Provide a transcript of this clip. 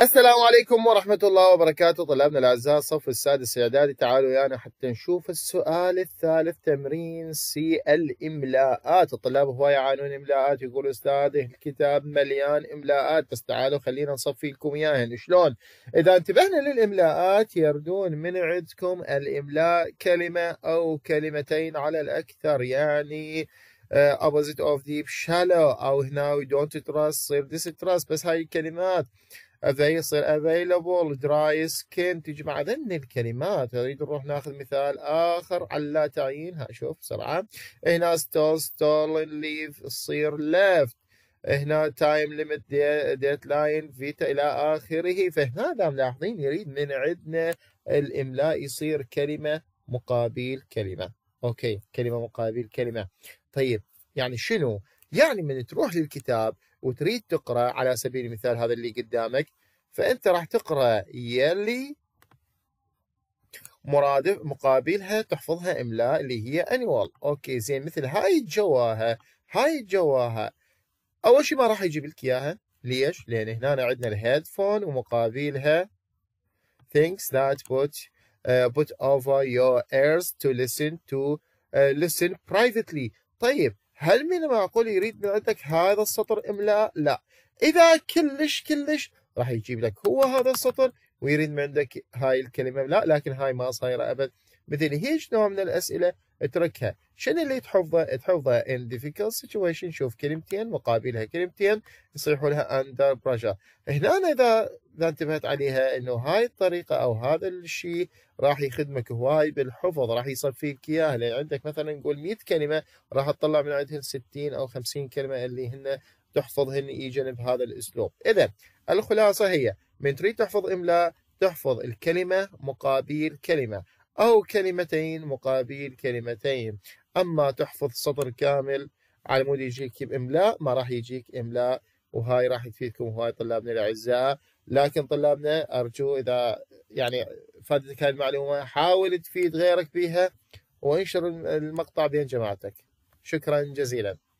السلام عليكم ورحمة الله وبركاته طلابنا الأعزاء الصف السادس إعدادي تعالوا ويانا يعني حتى نشوف السؤال الثالث تمرين سي الإملاءات الطلاب هو يعانون إملاءات يقولوا أستاذ الكتاب مليان إملاءات بس تعالوا خلينا نصفي لكم إياهن شلون إذا انتبهنا للإملاءات يردون من عندكم الإملاء كلمة أو كلمتين على الأكثر يعني آه، opposite of deep shallow أو هنا we don't trust تصير distrust بس هاي الكلمات افي يصير افيلبل دراي سكين تجمع ذن الكلمات نريد نروح ناخذ مثال اخر على لا تعيينها شوف بسرعه هنا ستول ستولن ليف تصير ليفت هنا تايم ليمت ديت لاين فيتا الى اخره فهنا ملاحظين يريد من عندنا الاملاء يصير كلمه مقابل كلمه اوكي كلمه مقابل كلمه طيب يعني شنو يعني من تروح للكتاب وتريد تقرا على سبيل المثال هذا اللي قدامك فانت راح تقرا يلي مرادف مقابلها تحفظها املاء اللي هي انيوال اوكي زين مثل هاي الجواها هاي الجواها اول شيء ما راح يجيب لك اياها ليش؟ لان هنا عندنا الهيدفون ومقابلها things that put uh, put over your ears to listen to uh, listen privately طيب هل من المعقول يريد من عندك هذا السطر املاء؟ لا، اذا كلش كلش راح يجيب لك هو هذا السطر ويريد من عندك هاي الكلمه املاء، لكن هاي ما صايره ابد مثل هيج نوع من الأسئلة اتركها شنو اللي تحفظه تحفظه ان difficult situation شوف كلمتين مقابلها كلمتين يصيحوا لها اندر pressure هنا إذا إذا انتبهت عليها إنه هاي الطريقة أو هذا الشيء راح يخدمك هواي بالحفظ راح يصفيك إياها لأن عندك مثلا نقول 100 كلمة راح تطلع من عندهن 60 أو 50 كلمة اللي هن تحفظهن إيجن بهذا الأسلوب إذا الخلاصة هي من تريد تحفظ إملاء تحفظ الكلمة مقابل كلمة أو كلمتين مقابل كلمتين أما تحفظ سطر كامل على مود يجيك بإملاء ما راح يجيك إملاء وهاي راح تفيدكم هواي طلابنا الأعزاء لكن طلابنا أرجو إذا يعني فادتك هذه المعلومة حاول تفيد غيرك بها وانشر المقطع بين جماعتك شكرا جزيلا